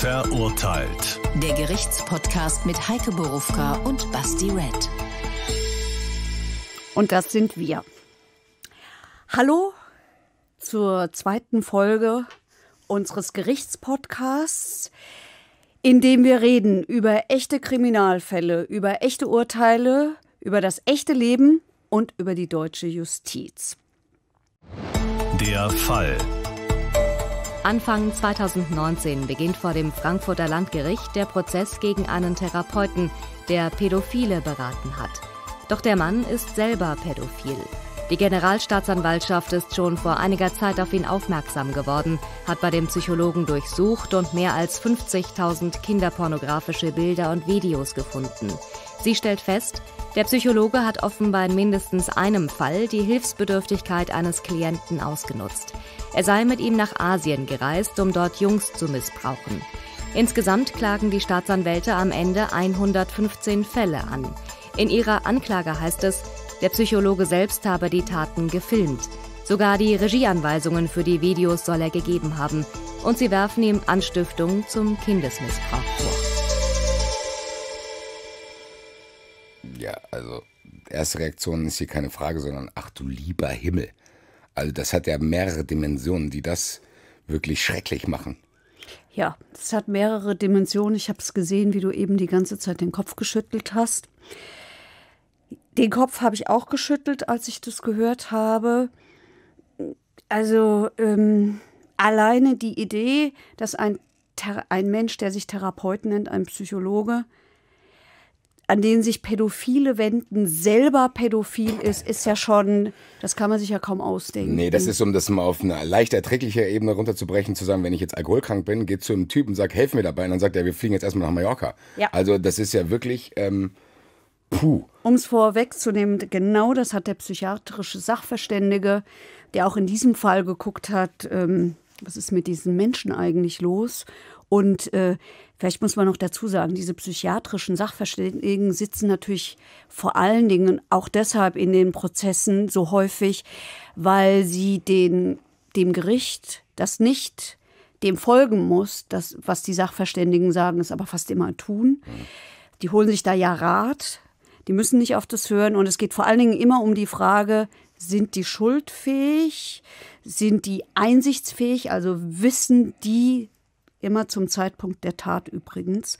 Verurteilt. Der Gerichtspodcast mit Heike Borufka und Basti Red. Und das sind wir. Hallo zur zweiten Folge unseres Gerichtspodcasts, in dem wir reden über echte Kriminalfälle, über echte Urteile, über das echte Leben und über die deutsche Justiz. Der Fall. Anfang 2019 beginnt vor dem Frankfurter Landgericht der Prozess gegen einen Therapeuten, der Pädophile beraten hat. Doch der Mann ist selber pädophil. Die Generalstaatsanwaltschaft ist schon vor einiger Zeit auf ihn aufmerksam geworden, hat bei dem Psychologen durchsucht und mehr als 50.000 kinderpornografische Bilder und Videos gefunden. Sie stellt fest, der Psychologe hat offenbar in mindestens einem Fall die Hilfsbedürftigkeit eines Klienten ausgenutzt. Er sei mit ihm nach Asien gereist, um dort Jungs zu missbrauchen. Insgesamt klagen die Staatsanwälte am Ende 115 Fälle an. In ihrer Anklage heißt es, der Psychologe selbst habe die Taten gefilmt. Sogar die Regieanweisungen für die Videos soll er gegeben haben. Und sie werfen ihm Anstiftung zum Kindesmissbrauch vor. ja, also erste Reaktion ist hier keine Frage, sondern ach du lieber Himmel. Also das hat ja mehrere Dimensionen, die das wirklich schrecklich machen. Ja, es hat mehrere Dimensionen. Ich habe es gesehen, wie du eben die ganze Zeit den Kopf geschüttelt hast. Den Kopf habe ich auch geschüttelt, als ich das gehört habe. Also ähm, alleine die Idee, dass ein, ein Mensch, der sich Therapeut nennt, ein Psychologe, an denen sich Pädophile wenden, selber pädophil ist, ist ja schon, das kann man sich ja kaum ausdenken. Nee, das ist, um das mal auf eine leicht erträgliche Ebene runterzubrechen, zu sagen, wenn ich jetzt alkoholkrank bin, geht zu einem Typen und sagt, helf mir dabei. Und dann sagt er, wir fliegen jetzt erstmal nach Mallorca. Ja. Also das ist ja wirklich, ähm, puh. Um es vorwegzunehmen, genau das hat der psychiatrische Sachverständige, der auch in diesem Fall geguckt hat, ähm, was ist mit diesen Menschen eigentlich los? Und äh, Vielleicht muss man noch dazu sagen, diese psychiatrischen Sachverständigen sitzen natürlich vor allen Dingen auch deshalb in den Prozessen so häufig, weil sie den, dem Gericht das nicht dem folgen muss, das, was die Sachverständigen sagen, es aber fast immer tun. Die holen sich da ja Rat, die müssen nicht auf das hören und es geht vor allen Dingen immer um die Frage, sind die schuldfähig? Sind die einsichtsfähig? Also wissen die immer zum Zeitpunkt der Tat übrigens,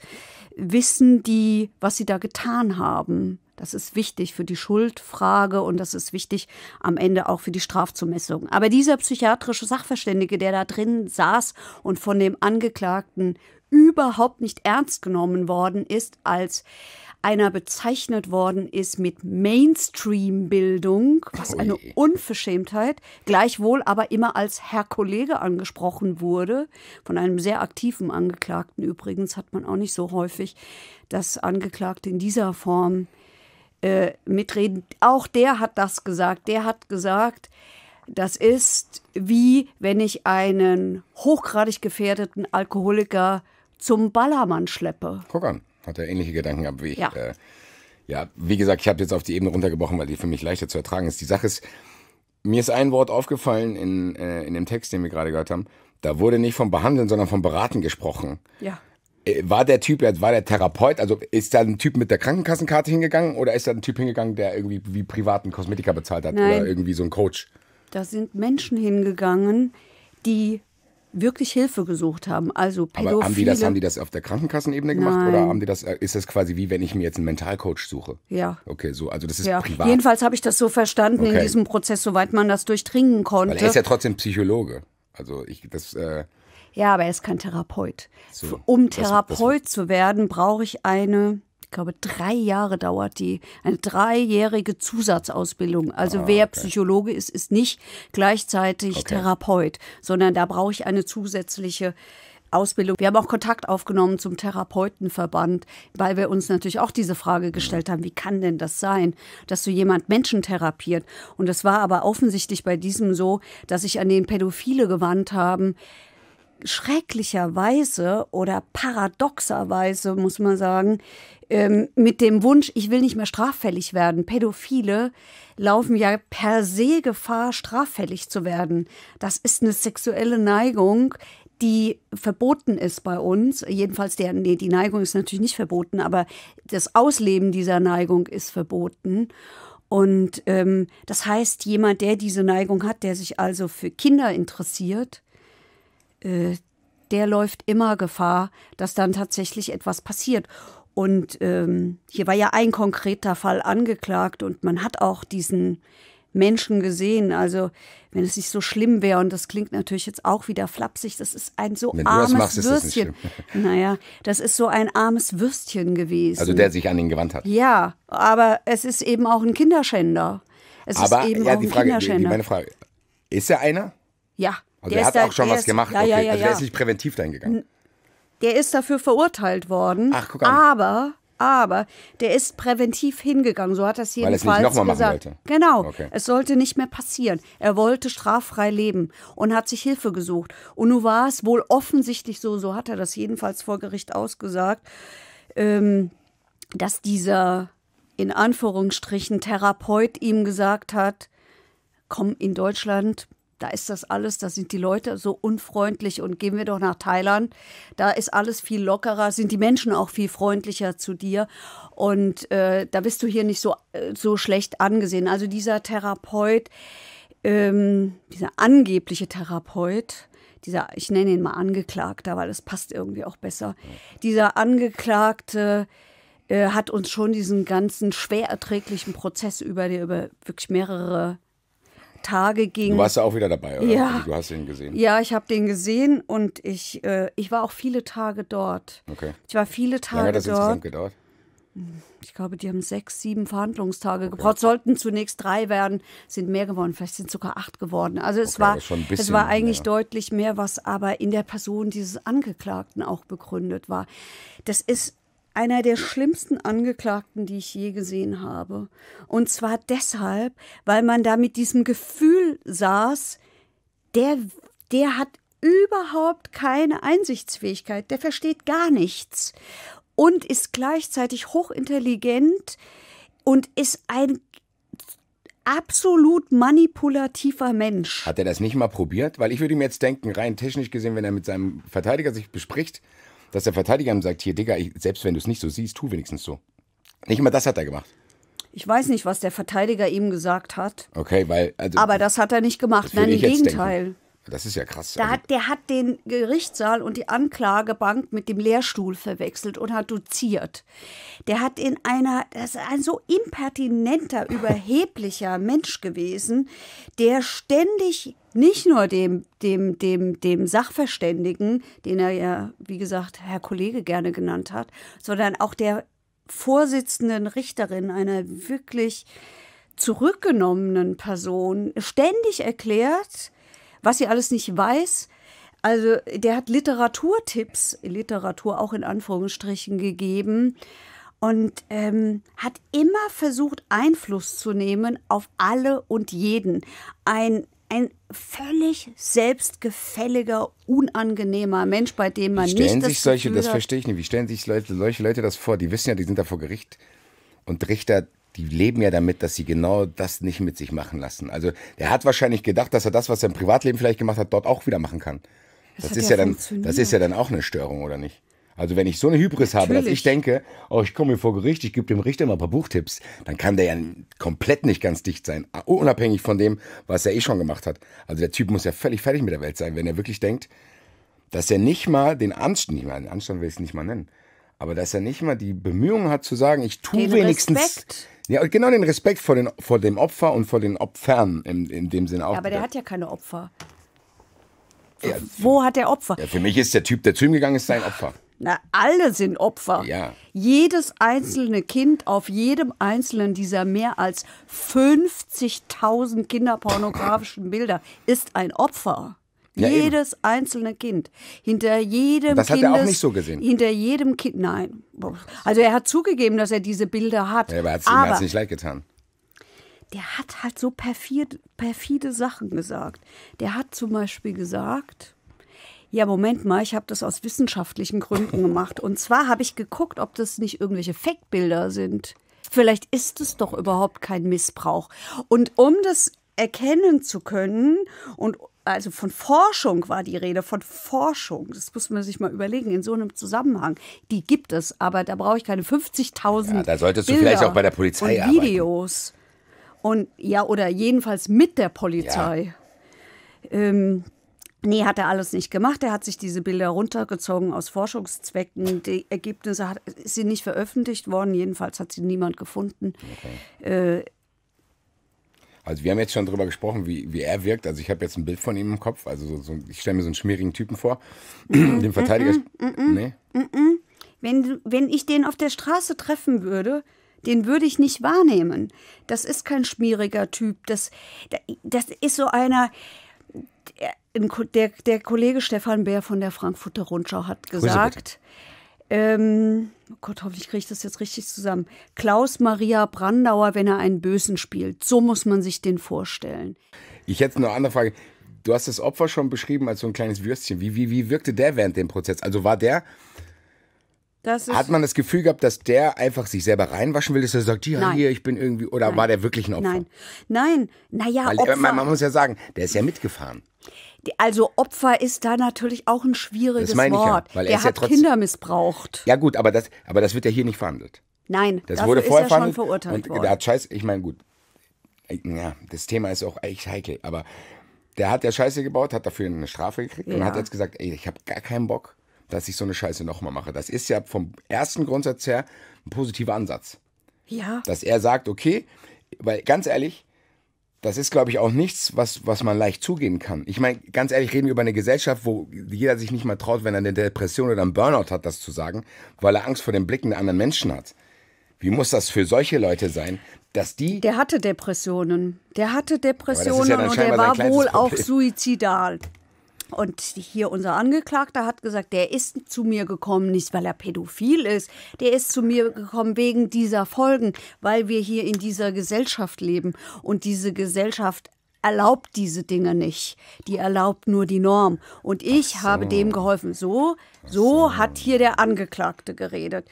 wissen die, was sie da getan haben. Das ist wichtig für die Schuldfrage und das ist wichtig am Ende auch für die Strafzumessung. Aber dieser psychiatrische Sachverständige, der da drin saß und von dem Angeklagten überhaupt nicht ernst genommen worden ist als einer bezeichnet worden ist mit Mainstream-Bildung, was eine Unverschämtheit, gleichwohl aber immer als Herr Kollege angesprochen wurde, von einem sehr aktiven Angeklagten übrigens, hat man auch nicht so häufig, dass Angeklagte in dieser Form äh, mitreden. Auch der hat das gesagt, der hat gesagt, das ist wie wenn ich einen hochgradig gefährdeten Alkoholiker zum Ballermann schleppe. Guck an hat er ähnliche Gedanken am Weg. Ja. Äh, ja, wie gesagt, ich habe jetzt auf die Ebene runtergebrochen, weil die für mich leichter zu ertragen ist. Die Sache ist, mir ist ein Wort aufgefallen in, äh, in dem Text, den wir gerade gehört haben. Da wurde nicht vom Behandeln, sondern vom Beraten gesprochen. Ja. Äh, war der Typ, war der Therapeut, also ist da ein Typ mit der Krankenkassenkarte hingegangen oder ist da ein Typ hingegangen, der irgendwie wie privaten Kosmetiker bezahlt hat Nein. oder irgendwie so ein Coach? Da sind Menschen hingegangen, die wirklich Hilfe gesucht haben. Also Pädophile. Aber haben die das, haben die das auf der Krankenkassenebene gemacht Nein. oder haben die das, äh, ist das quasi wie wenn ich mir jetzt einen Mentalcoach suche? Ja. Okay, so, also das ist ja. privat. Jedenfalls habe ich das so verstanden okay. in diesem Prozess, soweit man das durchdringen konnte. Weil er ist ja trotzdem Psychologe. Also ich, das. Äh ja, aber er ist kein Therapeut. So, um Therapeut das, das zu werden, brauche ich eine ich glaube, drei Jahre dauert die, eine dreijährige Zusatzausbildung. Also ah, wer Psychologe ist, ist nicht gleichzeitig okay. Therapeut, sondern da brauche ich eine zusätzliche Ausbildung. Wir haben auch Kontakt aufgenommen zum Therapeutenverband, weil wir uns natürlich auch diese Frage mhm. gestellt haben, wie kann denn das sein, dass so jemand Menschen therapiert? Und es war aber offensichtlich bei diesem so, dass sich an den Pädophile gewandt haben, schrecklicherweise oder paradoxerweise, muss man sagen, ähm, mit dem Wunsch, ich will nicht mehr straffällig werden. Pädophile laufen ja per se Gefahr, straffällig zu werden. Das ist eine sexuelle Neigung, die verboten ist bei uns. Jedenfalls der, nee, die Neigung ist natürlich nicht verboten, aber das Ausleben dieser Neigung ist verboten. Und ähm, das heißt, jemand, der diese Neigung hat, der sich also für Kinder interessiert, äh, der läuft immer Gefahr, dass dann tatsächlich etwas passiert. Und ähm, hier war ja ein konkreter Fall angeklagt und man hat auch diesen Menschen gesehen. Also wenn es nicht so schlimm wäre und das klingt natürlich jetzt auch wieder flapsig, das ist ein so wenn armes machst, Würstchen. Das naja, das ist so ein armes Würstchen gewesen. Also der sich an ihn gewandt hat. Ja, aber es ist eben auch ein Kinderschänder. Es aber, ist eben ja, auch die ein Frage, Kinderschänder. Die, meine Frage, ist er einer? Ja, also der er hat da, auch schon was ist, gemacht. Ja, okay. ja, also ja, also er ist nicht präventiv dahin gegangen. Der ist dafür verurteilt worden. Ach, guck an. Aber aber der ist präventiv hingegangen, so hat das jedenfalls er es nochmal machen wollte. Genau, okay. es sollte nicht mehr passieren. Er wollte straffrei leben und hat sich Hilfe gesucht. Und nun war es wohl offensichtlich so, so hat er das jedenfalls vor Gericht ausgesagt, ähm, dass dieser in Anführungsstrichen Therapeut ihm gesagt hat, komm in Deutschland da ist das alles, da sind die Leute so unfreundlich und gehen wir doch nach Thailand, da ist alles viel lockerer, sind die Menschen auch viel freundlicher zu dir und äh, da bist du hier nicht so, äh, so schlecht angesehen. Also dieser Therapeut, ähm, dieser angebliche Therapeut, dieser, ich nenne ihn mal Angeklagter, weil das passt irgendwie auch besser, dieser Angeklagte, äh, hat uns schon diesen ganzen schwer erträglichen Prozess über, die, über wirklich mehrere Tage ging. Du warst ja auch wieder dabei, oder? Ja. Also, du hast ihn gesehen. Ja, ich habe den gesehen und ich, äh, ich war auch viele Tage dort. Okay. Ich war viele Tage dort. Wie Lange hat das insgesamt gedauert? Ich glaube, die haben sechs, sieben Verhandlungstage okay. gebraucht. Sollten zunächst drei werden, sind mehr geworden. Vielleicht sind sogar acht geworden. Also es okay, war, bisschen, also es war eigentlich ja. deutlich mehr, was aber in der Person dieses Angeklagten auch begründet war. Das ist einer der schlimmsten Angeklagten, die ich je gesehen habe. Und zwar deshalb, weil man da mit diesem Gefühl saß, der, der hat überhaupt keine Einsichtsfähigkeit, der versteht gar nichts und ist gleichzeitig hochintelligent und ist ein absolut manipulativer Mensch. Hat er das nicht mal probiert? Weil ich würde ihm jetzt denken, rein technisch gesehen, wenn er mit seinem Verteidiger sich bespricht, dass der Verteidiger ihm sagt, hier, Digga, ich, selbst wenn du es nicht so siehst, tu wenigstens so. Nicht immer das hat er gemacht. Ich weiß nicht, was der Verteidiger ihm gesagt hat. Okay, weil. Also, aber das hat er nicht gemacht. Nein, im Gegenteil. Denken. Das ist ja krass. Da also hat, der hat den Gerichtssaal und die Anklagebank mit dem Lehrstuhl verwechselt und hat doziert. Der hat in einer, das ist ein so impertinenter, überheblicher Mensch gewesen, der ständig nicht nur dem, dem, dem, dem Sachverständigen, den er ja, wie gesagt, Herr Kollege gerne genannt hat, sondern auch der Vorsitzenden Richterin einer wirklich zurückgenommenen Person ständig erklärt, was sie alles nicht weiß. Also der hat Literaturtipps, Literatur auch in Anführungsstrichen gegeben und ähm, hat immer versucht, Einfluss zu nehmen auf alle und jeden. Ein, ein völlig selbstgefälliger, unangenehmer Mensch, bei dem man stellen nicht. Sich das solche, Gefühl das verstehe ich nicht. Wie stellen sich solche Leute das vor? Die wissen ja, die sind da vor Gericht und Richter die leben ja damit, dass sie genau das nicht mit sich machen lassen. Also der hat wahrscheinlich gedacht, dass er das, was er im Privatleben vielleicht gemacht hat, dort auch wieder machen kann. Das, das ist ja, ja dann, das ist ja dann auch eine Störung, oder nicht? Also wenn ich so eine Hybris Natürlich. habe, dass ich denke, oh, ich komme hier vor Gericht, ich gebe dem Richter mal ein paar Buchtipps, dann kann der ja komplett nicht ganz dicht sein, unabhängig von dem, was er eh schon gemacht hat. Also der Typ muss ja völlig fertig mit der Welt sein, wenn er wirklich denkt, dass er nicht mal den Anstand, nicht mal den Anstand will ich es nicht mal nennen, aber dass er nicht mal die Bemühungen hat zu sagen, ich tue wenigstens, Respekt. Ja, genau den Respekt vor, den, vor dem Opfer und vor den Opfern in, in dem Sinne auch. Ja, aber der hat ja keine Opfer. Ja, Wo hat der Opfer? Ja, für mich ist der Typ, der zu ihm gegangen ist, sein Opfer. Na, alle sind Opfer. Ja. Jedes einzelne Kind auf jedem einzelnen dieser mehr als 50.000 kinderpornografischen Bilder ist ein Opfer. Ja, Jedes eben. einzelne Kind. Hinter jedem Das Kindes, hat er auch nicht so gesehen. Hinter jedem Kind, nein. Also er hat zugegeben, dass er diese Bilder hat. Ja, aber hat es nicht leid getan. Der hat halt so perfide, perfide Sachen gesagt. Der hat zum Beispiel gesagt, ja, Moment mal, ich habe das aus wissenschaftlichen Gründen gemacht. Und zwar habe ich geguckt, ob das nicht irgendwelche Fake-Bilder sind. Vielleicht ist es doch überhaupt kein Missbrauch. Und um das erkennen zu können und also von Forschung war die Rede, von Forschung. Das muss man sich mal überlegen, in so einem Zusammenhang. Die gibt es, aber da brauche ich keine 50.000. Ja, da solltest Bilder du vielleicht auch bei der Polizei und arbeiten. Und ja, oder jedenfalls mit der Polizei. Ja. Ähm, Nee, hat er alles nicht gemacht. Er hat sich diese Bilder runtergezogen aus Forschungszwecken. Die Ergebnisse hat, sind nicht veröffentlicht worden. Jedenfalls hat sie niemand gefunden. Okay. Äh, also wir haben jetzt schon drüber gesprochen, wie, wie er wirkt. Also ich habe jetzt ein Bild von ihm im Kopf. Also so, so, ich stelle mir so einen schmierigen Typen vor. Mm, den mm, Verteidiger. Mm, mm, mm, nee. Mm, wenn, wenn ich den auf der Straße treffen würde, den würde ich nicht wahrnehmen. Das ist kein schmieriger Typ. Das, das ist so einer. Der, der, der Kollege Stefan Bär von der Frankfurter Rundschau hat gesagt, Grüße, ähm, oh Gott, hoffentlich kriege ich das jetzt richtig zusammen. Klaus Maria Brandauer, wenn er einen Bösen spielt. So muss man sich den vorstellen. Ich hätte noch eine andere Frage. Du hast das Opfer schon beschrieben als so ein kleines Würstchen. Wie, wie, wie wirkte der während dem Prozess? Also war der. hat man das Gefühl gehabt, dass der einfach sich selber reinwaschen will, dass er sagt, ja, Nein. hier, ich bin irgendwie, oder Nein. war der wirklich ein Opfer? Nein, nein, naja, Opfer. Äh, man, man muss ja sagen, der ist ja mitgefahren. Also Opfer ist da natürlich auch ein schwieriges Wort. Ja, er hat ja Kinder missbraucht. Ja gut, aber das, aber das wird ja hier nicht verhandelt. Nein, das wurde vorher ist ja schon verurteilt worden. Der hat Scheiß, ich meine gut, ja, das Thema ist auch echt heikel, aber der hat ja Scheiße gebaut, hat dafür eine Strafe gekriegt ja. und hat jetzt gesagt, ey, ich habe gar keinen Bock, dass ich so eine Scheiße nochmal mache. Das ist ja vom ersten Grundsatz her ein positiver Ansatz. Ja. Dass er sagt, okay, weil ganz ehrlich, das ist, glaube ich, auch nichts, was, was man leicht zugeben kann. Ich meine, ganz ehrlich, reden wir über eine Gesellschaft, wo jeder sich nicht mal traut, wenn er eine Depression oder einen Burnout hat, das zu sagen, weil er Angst vor den Blicken der anderen Menschen hat. Wie muss das für solche Leute sein, dass die. Der hatte Depressionen. Der hatte Depressionen ja und der war wohl Problem. auch suizidal. Und hier unser Angeklagter hat gesagt, der ist zu mir gekommen, nicht weil er pädophil ist, der ist zu mir gekommen wegen dieser Folgen, weil wir hier in dieser Gesellschaft leben und diese Gesellschaft erlaubt diese Dinge nicht. Die erlaubt nur die Norm. Und ich so. habe dem geholfen. So, so, so hat hier der Angeklagte geredet.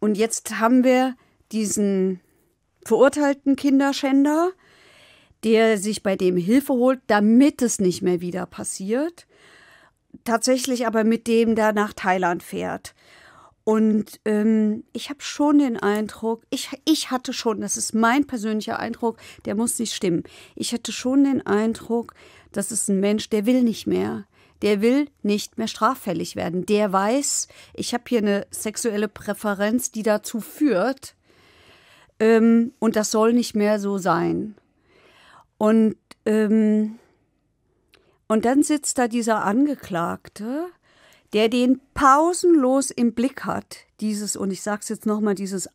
Und jetzt haben wir diesen verurteilten Kinderschänder, der sich bei dem Hilfe holt, damit es nicht mehr wieder passiert tatsächlich aber mit dem, da nach Thailand fährt. Und ähm, ich habe schon den Eindruck, ich, ich hatte schon, das ist mein persönlicher Eindruck, der muss nicht stimmen. Ich hatte schon den Eindruck, das ist ein Mensch, der will nicht mehr. Der will nicht mehr straffällig werden. Der weiß, ich habe hier eine sexuelle Präferenz, die dazu führt. Ähm, und das soll nicht mehr so sein. Und ähm, und dann sitzt da dieser Angeklagte, der den pausenlos im Blick hat, dieses, und ich sag's jetzt nochmal, dieses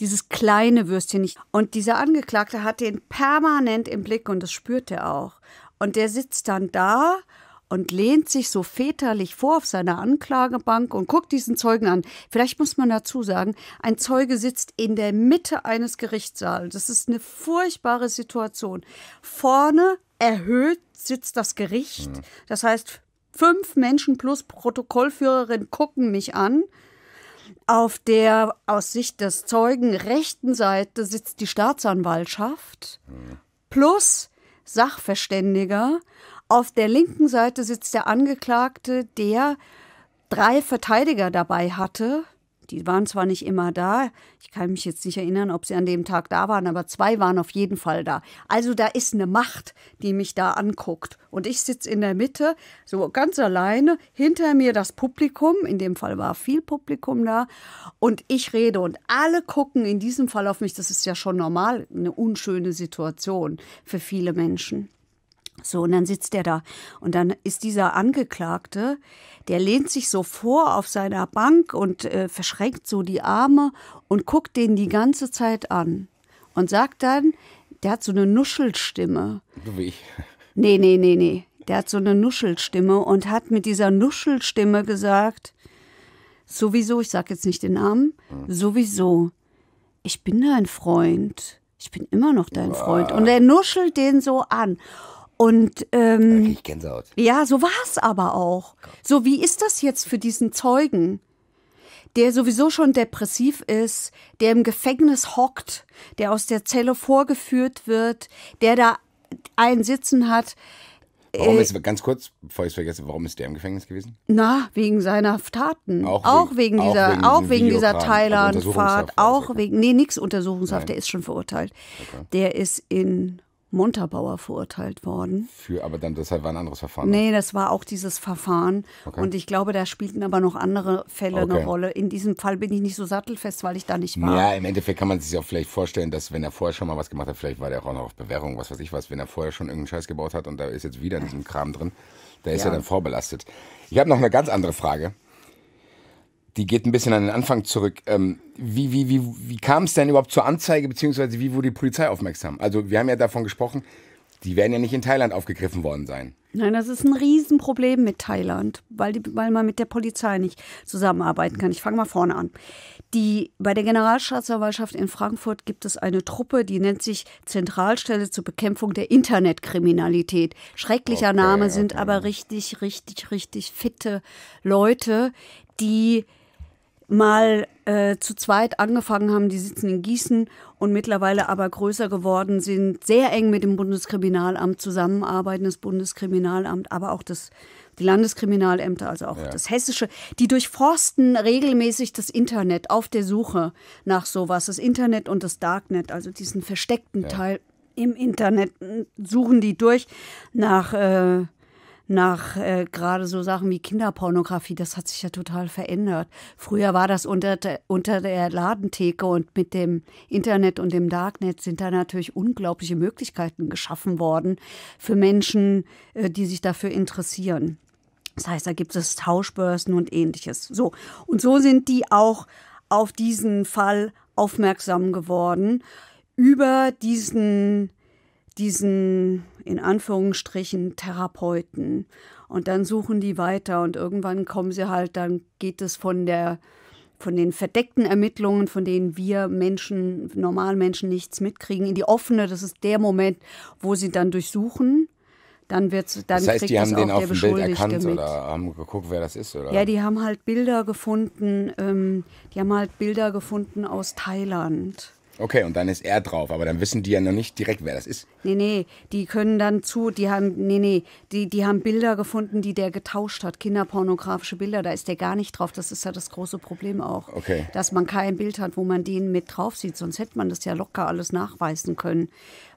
dieses kleine Würstchen nicht. Und dieser Angeklagte hat den permanent im Blick und das spürt er auch. Und der sitzt dann da und lehnt sich so väterlich vor auf seiner Anklagebank und guckt diesen Zeugen an. Vielleicht muss man dazu sagen, ein Zeuge sitzt in der Mitte eines Gerichtssaals. Das ist eine furchtbare Situation. Vorne erhöht sitzt das Gericht. Mhm. Das heißt, fünf Menschen plus Protokollführerin gucken mich an. Auf der aus Sicht des Zeugen rechten Seite sitzt die Staatsanwaltschaft mhm. plus Sachverständiger auf der linken Seite sitzt der Angeklagte, der drei Verteidiger dabei hatte. Die waren zwar nicht immer da, ich kann mich jetzt nicht erinnern, ob sie an dem Tag da waren, aber zwei waren auf jeden Fall da. Also da ist eine Macht, die mich da anguckt. Und ich sitze in der Mitte, so ganz alleine, hinter mir das Publikum, in dem Fall war viel Publikum da, und ich rede und alle gucken in diesem Fall auf mich. Das ist ja schon normal, eine unschöne Situation für viele Menschen. So, und dann sitzt der da. Und dann ist dieser Angeklagte, der lehnt sich so vor auf seiner Bank und äh, verschränkt so die Arme und guckt den die ganze Zeit an und sagt dann, der hat so eine Nuschelstimme. So wie ich. Nee, nee, nee, nee. Der hat so eine Nuschelstimme und hat mit dieser Nuschelstimme gesagt, sowieso, ich sag jetzt nicht den Namen, hm. sowieso, ich bin dein Freund. Ich bin immer noch dein Freund. Und er nuschelt den so an. Und ähm, ich Gänsehaut. ja, so war es aber auch. So, wie ist das jetzt für diesen Zeugen, der sowieso schon depressiv ist, der im Gefängnis hockt, der aus der Zelle vorgeführt wird, der da einen Sitzen hat? Warum äh, ist, ganz kurz, bevor ich es vergesse, warum ist der im Gefängnis gewesen? Na, wegen seiner Taten. Auch, auch wegen, wegen, dieser, also auch wegen, dieser Thailandfahrt, auch wegen, nee, nix Untersuchungshaft, Nein. der ist schon verurteilt. Okay. Der ist in Montabauer verurteilt worden. Für, aber dann, das war ein anderes Verfahren. Nee, das war auch dieses Verfahren. Okay. Und ich glaube, da spielten aber noch andere Fälle okay. eine Rolle. In diesem Fall bin ich nicht so sattelfest, weil ich da nicht war. Ja, im Endeffekt kann man sich auch vielleicht vorstellen, dass wenn er vorher schon mal was gemacht hat, vielleicht war der auch noch auf Bewährung, was weiß ich was, wenn er vorher schon irgendeinen Scheiß gebaut hat und da ist jetzt wieder in diesem Kram drin, da ist ja. er dann vorbelastet. Ich habe noch eine ganz andere Frage die geht ein bisschen an den Anfang zurück. Ähm, wie wie, wie, wie kam es denn überhaupt zur Anzeige, beziehungsweise wie wurde die Polizei aufmerksam? Also wir haben ja davon gesprochen, die werden ja nicht in Thailand aufgegriffen worden sein. Nein, das ist ein Riesenproblem mit Thailand, weil, die, weil man mit der Polizei nicht zusammenarbeiten kann. Ich fange mal vorne an. Die, bei der Generalstaatsanwaltschaft in Frankfurt gibt es eine Truppe, die nennt sich Zentralstelle zur Bekämpfung der Internetkriminalität. Schrecklicher okay, Name, sind aber richtig, richtig, richtig fitte Leute, die mal äh, zu zweit angefangen haben, die sitzen in Gießen und mittlerweile aber größer geworden sind, sehr eng mit dem Bundeskriminalamt zusammenarbeiten, das Bundeskriminalamt, aber auch das, die Landeskriminalämter, also auch ja. das hessische, die durchforsten regelmäßig das Internet auf der Suche nach sowas, das Internet und das Darknet, also diesen versteckten ja. Teil im Internet suchen die durch nach äh, nach äh, gerade so Sachen wie Kinderpornografie, das hat sich ja total verändert. Früher war das unter, de, unter der Ladentheke und mit dem Internet und dem Darknet sind da natürlich unglaubliche Möglichkeiten geschaffen worden für Menschen, äh, die sich dafür interessieren. Das heißt, da gibt es Tauschbörsen und ähnliches. So. Und so sind die auch auf diesen Fall aufmerksam geworden über diesen diesen in Anführungsstrichen Therapeuten. Und dann suchen die weiter und irgendwann kommen sie halt, dann geht es von der von den verdeckten Ermittlungen, von denen wir Menschen, normalen Menschen nichts mitkriegen, in die offene, das ist der Moment, wo sie dann durchsuchen dann wird's dann Das heißt, die haben den auf dem Bild erkannt mit. oder haben geguckt, wer das ist, oder? Ja, die haben halt Bilder gefunden, ähm, die haben halt Bilder gefunden aus Thailand. Okay, und dann ist er drauf, aber dann wissen die ja noch nicht direkt, wer das ist. Nee, nee, die können dann zu, die haben, nee, nee, die, die haben Bilder gefunden, die der getauscht hat, kinderpornografische Bilder, da ist der gar nicht drauf, das ist ja das große Problem auch. Okay. Dass man kein Bild hat, wo man den mit drauf sieht, sonst hätte man das ja locker alles nachweisen können.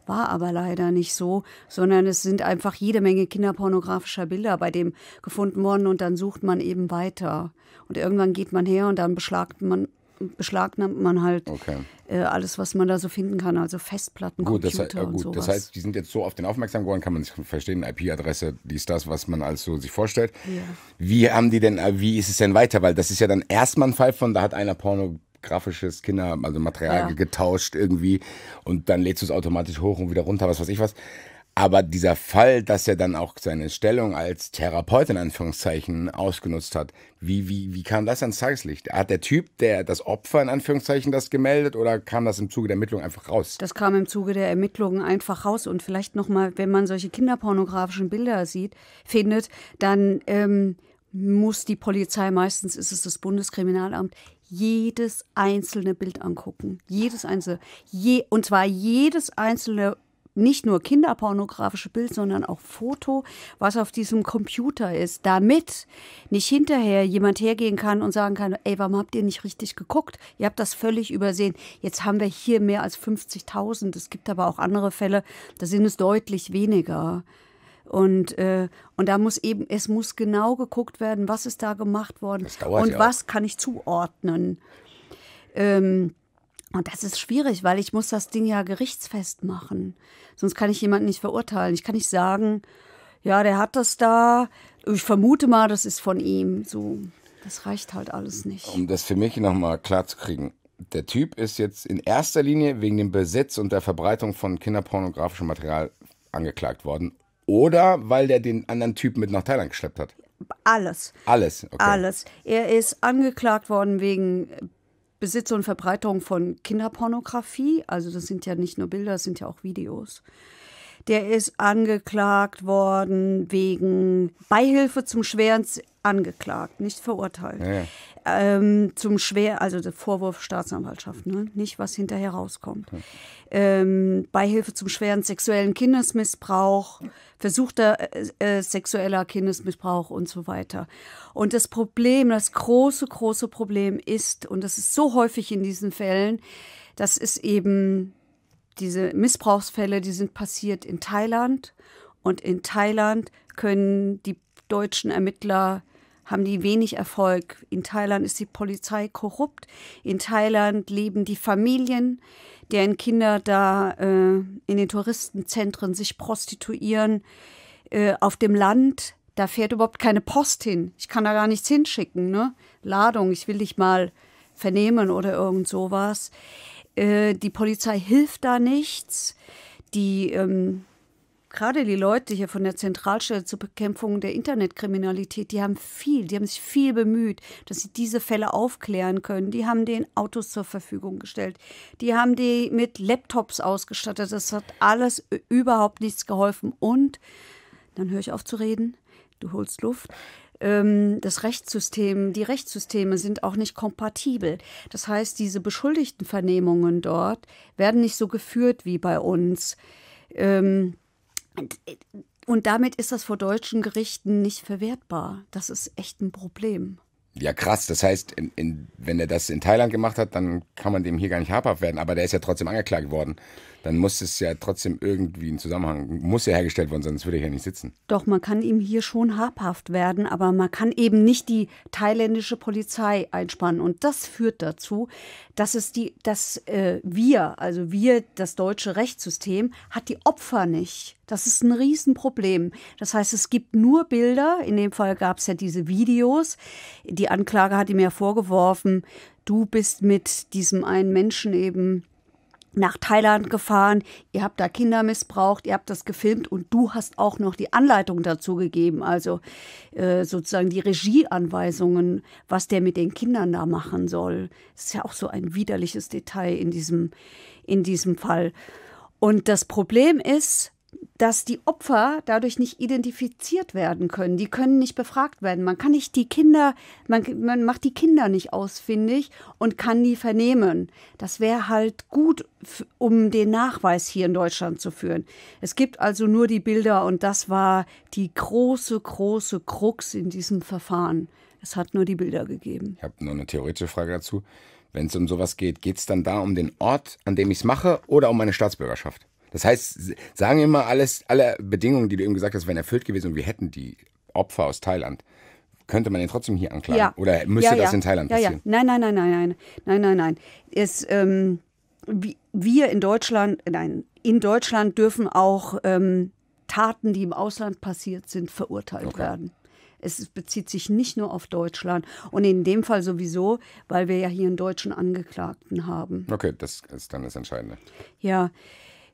War aber leider nicht so, sondern es sind einfach jede Menge kinderpornografischer Bilder bei dem gefunden worden und dann sucht man eben weiter. Und irgendwann geht man her und dann beschlagt man, beschlagnahmt man halt okay. äh, alles, was man da so finden kann, also Festplatten, gut, Computer äh, das, äh, gut, und sowas. Das heißt, die sind jetzt so auf den aufmerksam geworden, kann man sich verstehen, IP-Adresse, dies, das, was man als so sich vorstellt. Ja. Wie haben die denn, äh, wie ist es denn weiter? Weil das ist ja dann erstmal ein Fall von, da hat einer Porno grafisches Kinder, also Material ja. getauscht irgendwie und dann lädst du es automatisch hoch und wieder runter, was weiß ich was. Aber dieser Fall, dass er dann auch seine Stellung als Therapeut in Anführungszeichen ausgenutzt hat, wie, wie, wie kam das ans Tageslicht? Hat der Typ, der das Opfer in Anführungszeichen das gemeldet oder kam das im Zuge der Ermittlungen einfach raus? Das kam im Zuge der Ermittlungen einfach raus und vielleicht nochmal, wenn man solche kinderpornografischen Bilder sieht, findet, dann ähm, muss die Polizei, meistens ist es das Bundeskriminalamt, jedes einzelne Bild angucken. Jedes einzelne. Je, und zwar jedes einzelne nicht nur kinderpornografische Bild, sondern auch Foto, was auf diesem Computer ist, damit nicht hinterher jemand hergehen kann und sagen kann, ey, warum habt ihr nicht richtig geguckt? Ihr habt das völlig übersehen. Jetzt haben wir hier mehr als 50.000. Es gibt aber auch andere Fälle, da sind es deutlich weniger. Und, äh, und da muss eben, es muss genau geguckt werden, was ist da gemacht worden und ja was kann ich zuordnen. Ähm, und das ist schwierig, weil ich muss das Ding ja gerichtsfest machen. Sonst kann ich jemanden nicht verurteilen. Ich kann nicht sagen, ja, der hat das da. Ich vermute mal, das ist von ihm. So, das reicht halt alles nicht. Um das für mich nochmal klar zu kriegen. Der Typ ist jetzt in erster Linie wegen dem Besitz und der Verbreitung von kinderpornografischem Material angeklagt worden. Oder weil der den anderen Typen mit nach Thailand geschleppt hat. Alles. Alles, okay. Alles. Er ist angeklagt worden wegen Besitz und Verbreitung von Kinderpornografie. Also das sind ja nicht nur Bilder, das sind ja auch Videos. Der ist angeklagt worden wegen Beihilfe zum Schweren angeklagt, nicht verurteilt. Ja, ja ähm, zum schwer, also der Vorwurf Staatsanwaltschaft, ne? nicht was hinterher rauskommt. Ähm, Beihilfe zum schweren sexuellen Kindesmissbrauch, versuchter äh, äh, sexueller Kindesmissbrauch und so weiter. Und das Problem, das große, große Problem ist, und das ist so häufig in diesen Fällen, das ist eben diese Missbrauchsfälle, die sind passiert in Thailand. Und in Thailand können die deutschen Ermittler haben die wenig Erfolg. In Thailand ist die Polizei korrupt. In Thailand leben die Familien, deren Kinder da äh, in den Touristenzentren sich prostituieren. Äh, auf dem Land, da fährt überhaupt keine Post hin. Ich kann da gar nichts hinschicken. Ne? Ladung, ich will dich mal vernehmen oder irgend sowas. Äh, die Polizei hilft da nichts. Die ähm, gerade die Leute hier von der Zentralstelle zur Bekämpfung der Internetkriminalität, die haben viel, die haben sich viel bemüht, dass sie diese Fälle aufklären können. Die haben den Autos zur Verfügung gestellt. Die haben die mit Laptops ausgestattet. Das hat alles überhaupt nichts geholfen. Und dann höre ich auf zu reden. Du holst Luft ähm, das Rechtssystem, die Rechtssysteme sind auch nicht kompatibel. Das heißt, diese Beschuldigtenvernehmungen dort werden nicht so geführt wie bei uns. Ähm, und damit ist das vor deutschen Gerichten nicht verwertbar. Das ist echt ein Problem. Ja, krass. Das heißt, in, in, wenn er das in Thailand gemacht hat, dann kann man dem hier gar nicht habhaft werden. Aber der ist ja trotzdem angeklagt worden dann muss es ja trotzdem irgendwie ein Zusammenhang, muss ja hergestellt werden, sonst würde ich ja nicht sitzen. Doch, man kann ihm hier schon habhaft werden, aber man kann eben nicht die thailändische Polizei einspannen. Und das führt dazu, dass es die, dass äh, wir, also wir, das deutsche Rechtssystem, hat die Opfer nicht. Das ist ein Riesenproblem. Das heißt, es gibt nur Bilder. In dem Fall gab es ja diese Videos. Die Anklage hat ihm ja vorgeworfen, du bist mit diesem einen Menschen eben nach Thailand gefahren, ihr habt da Kinder missbraucht, ihr habt das gefilmt und du hast auch noch die Anleitung dazu gegeben, also äh, sozusagen die Regieanweisungen, was der mit den Kindern da machen soll. Das ist ja auch so ein widerliches Detail in diesem, in diesem Fall. Und das Problem ist, dass die Opfer dadurch nicht identifiziert werden können. Die können nicht befragt werden. Man kann nicht die Kinder, man, man macht die Kinder nicht ausfindig und kann nie vernehmen. Das wäre halt gut, um den Nachweis hier in Deutschland zu führen. Es gibt also nur die Bilder und das war die große, große Krux in diesem Verfahren. Es hat nur die Bilder gegeben. Ich habe nur eine theoretische Frage dazu. Wenn es um sowas geht, geht es dann da um den Ort, an dem ich es mache oder um meine Staatsbürgerschaft? Das heißt, sagen wir mal, alles, alle Bedingungen, die du eben gesagt hast, wären erfüllt gewesen und wir hätten die Opfer aus Thailand. Könnte man den trotzdem hier anklagen? Ja. Oder müsste ja, das in Thailand passieren? Nein, nein, nein, nein, nein, nein, nein, nein. Es, ähm, wir in Deutschland, nein, in Deutschland dürfen auch ähm, Taten, die im Ausland passiert sind, verurteilt okay. werden. Es bezieht sich nicht nur auf Deutschland und in dem Fall sowieso, weil wir ja hier einen deutschen Angeklagten haben. Okay, das ist dann das Entscheidende. Ja.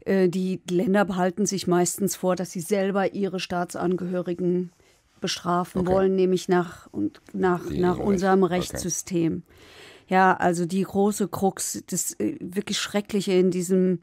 Äh, die Länder behalten sich meistens vor, dass sie selber ihre Staatsangehörigen bestrafen okay. wollen, nämlich nach, und nach, nach unserem Recht. Rechtssystem. Okay. Ja, also die große Krux, das äh, wirklich Schreckliche in diesem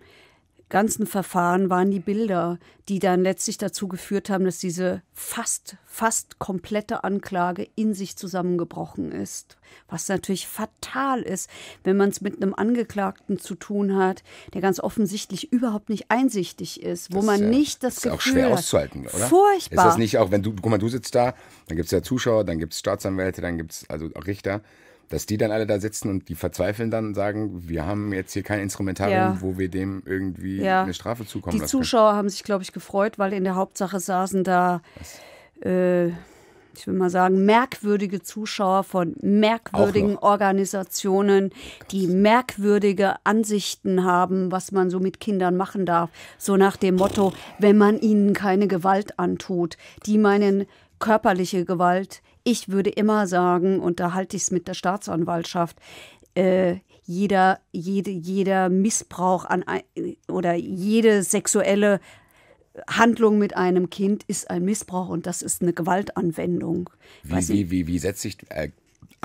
ganzen Verfahren waren die Bilder, die dann letztlich dazu geführt haben, dass diese fast, fast komplette Anklage in sich zusammengebrochen ist. Was natürlich fatal ist, wenn man es mit einem Angeklagten zu tun hat, der ganz offensichtlich überhaupt nicht einsichtig ist, wo das man ist ja, nicht das ist Gefühl auch schwer hat. auszuhalten, oder? Furchtbar. Ist das nicht auch, wenn du, guck mal, du sitzt da, dann gibt es ja Zuschauer, dann gibt es Staatsanwälte, dann gibt es also auch Richter dass die dann alle da sitzen und die verzweifeln dann und sagen, wir haben jetzt hier kein Instrumentarium, ja. wo wir dem irgendwie ja. eine Strafe zukommen lassen. Die Zuschauer können. haben sich, glaube ich, gefreut, weil in der Hauptsache saßen da, äh, ich will mal sagen, merkwürdige Zuschauer von merkwürdigen Organisationen, oh die merkwürdige Ansichten haben, was man so mit Kindern machen darf. So nach dem Motto, wenn man ihnen keine Gewalt antut. Die meinen körperliche Gewalt ich würde immer sagen, und da halte ich es mit der Staatsanwaltschaft, äh, jeder, jede, jeder Missbrauch an ein, oder jede sexuelle Handlung mit einem Kind ist ein Missbrauch und das ist eine Gewaltanwendung. Wie, wie, wie, wie setzt sich äh,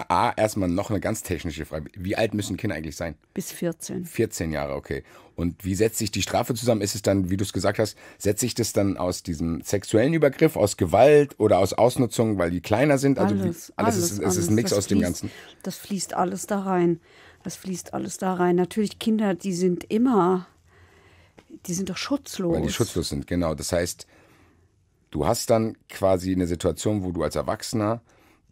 A, erstmal noch eine ganz technische Frage. Wie alt müssen Kinder eigentlich sein? Bis 14. 14 Jahre, okay. Und wie setzt sich die Strafe zusammen? Ist es dann, wie du es gesagt hast, setzt sich das dann aus diesem sexuellen Übergriff, aus Gewalt oder aus Ausnutzung, weil die kleiner sind? Also alles, wie, alles, alles, ist, alles. ist ein Mix das aus fließt, dem Ganzen. Das fließt alles da rein. Das fließt alles da rein. Natürlich, Kinder, die sind immer, die sind doch schutzlos. Weil die schutzlos sind, genau. Das heißt, du hast dann quasi eine Situation, wo du als Erwachsener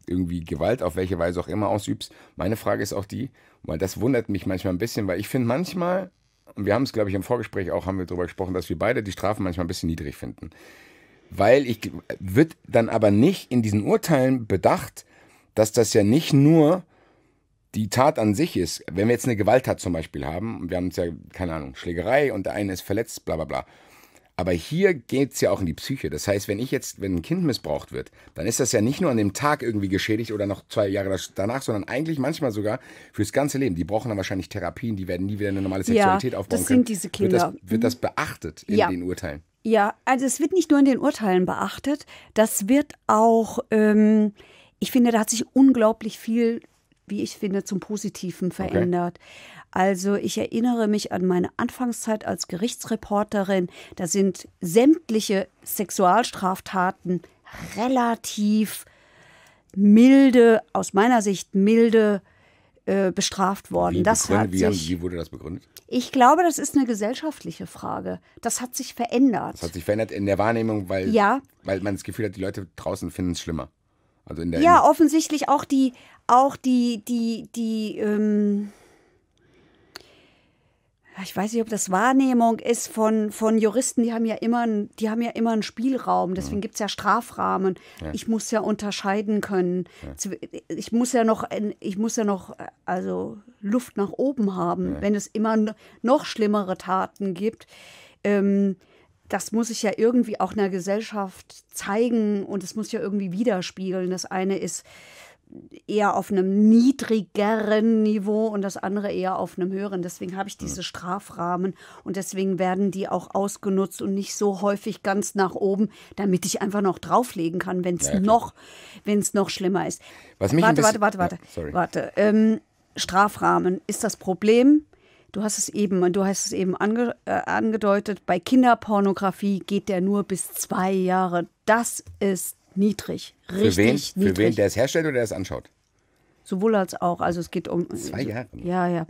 irgendwie Gewalt auf welche Weise auch immer ausübst. Meine Frage ist auch die, weil das wundert mich manchmal ein bisschen, weil ich finde manchmal, und wir haben es, glaube ich, im Vorgespräch auch, haben wir darüber gesprochen, dass wir beide die Strafen manchmal ein bisschen niedrig finden. Weil ich, wird dann aber nicht in diesen Urteilen bedacht, dass das ja nicht nur die Tat an sich ist. Wenn wir jetzt eine Gewalttat zum Beispiel haben, und wir haben es ja, keine Ahnung, Schlägerei und der eine ist verletzt, bla bla bla aber hier geht es ja auch in die Psyche. Das heißt, wenn ich jetzt, wenn ein Kind missbraucht wird, dann ist das ja nicht nur an dem Tag irgendwie geschädigt oder noch zwei Jahre danach, sondern eigentlich manchmal sogar fürs ganze Leben. Die brauchen dann wahrscheinlich Therapien, die werden nie wieder eine normale Sexualität ja, aufbauen. Das können. sind diese Kinder. Wird das, wird mhm. das beachtet in ja. den Urteilen? Ja, also es wird nicht nur in den Urteilen beachtet, das wird auch, ähm, ich finde, da hat sich unglaublich viel, wie ich finde, zum Positiven verändert. Okay. Also ich erinnere mich an meine Anfangszeit als Gerichtsreporterin. Da sind sämtliche Sexualstraftaten relativ milde, aus meiner Sicht milde äh, bestraft worden. Wie, das hat wie, sich, wie wurde das begründet? Ich glaube, das ist eine gesellschaftliche Frage. Das hat sich verändert. Das hat sich verändert in der Wahrnehmung, weil, ja. weil man das Gefühl hat, die Leute draußen finden es schlimmer. Also in der ja, in offensichtlich auch die, auch die, die, die, ähm, ich weiß nicht, ob das Wahrnehmung ist von, von Juristen, die haben ja immer, einen, die haben ja immer einen Spielraum, deswegen mhm. gibt es ja Strafrahmen. Ja. Ich muss ja unterscheiden können. Ja. Ich muss ja noch, ich muss ja noch äh, also Luft nach oben haben, ja. wenn es immer noch schlimmere Taten gibt. Ähm, das muss ich ja irgendwie auch einer Gesellschaft zeigen und es muss ja irgendwie widerspiegeln. Das eine ist, eher auf einem niedrigeren Niveau und das andere eher auf einem höheren. Deswegen habe ich diese Strafrahmen und deswegen werden die auch ausgenutzt und nicht so häufig ganz nach oben, damit ich einfach noch drauflegen kann, wenn es ja, noch, noch schlimmer ist. Warte, warte, warte, warte, warte, ja, warte. Ähm, Strafrahmen ist das Problem. Du hast es eben du hast es eben ange, äh, angedeutet. Bei Kinderpornografie geht der nur bis zwei Jahre. Das ist niedrig. Richtig für wen? Niedrig. Für wen, der es herstellt oder der es anschaut? Sowohl als auch. Also es geht um. Äh, Zwei Jahre. Ja, ja.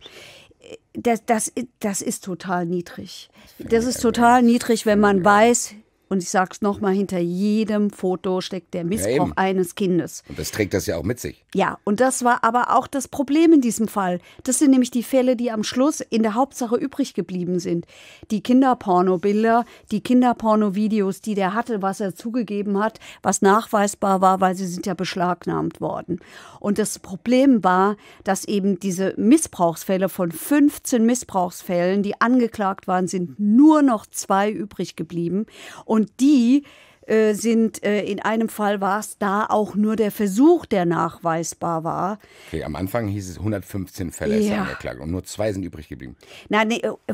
Äh, das, das, das ist total niedrig. Das, das ist also total niedrig, wenn man weiß, und ich sage es nochmal, hinter jedem Foto steckt der Missbrauch ja, eines Kindes. Und das trägt das ja auch mit sich. Ja, und das war aber auch das Problem in diesem Fall. Das sind nämlich die Fälle, die am Schluss in der Hauptsache übrig geblieben sind. Die Kinderpornobilder, die Kinderpornovideos, die der hatte, was er zugegeben hat, was nachweisbar war, weil sie sind ja beschlagnahmt worden. Und das Problem war, dass eben diese Missbrauchsfälle von 15 Missbrauchsfällen, die angeklagt waren, sind nur noch zwei übrig geblieben. Und und die äh, sind, äh, in einem Fall war es da auch nur der Versuch, der nachweisbar war. Okay, am Anfang hieß es 115 Fälle ja. ist angeklagt und nur zwei sind übrig geblieben. Nein, nee, äh, äh,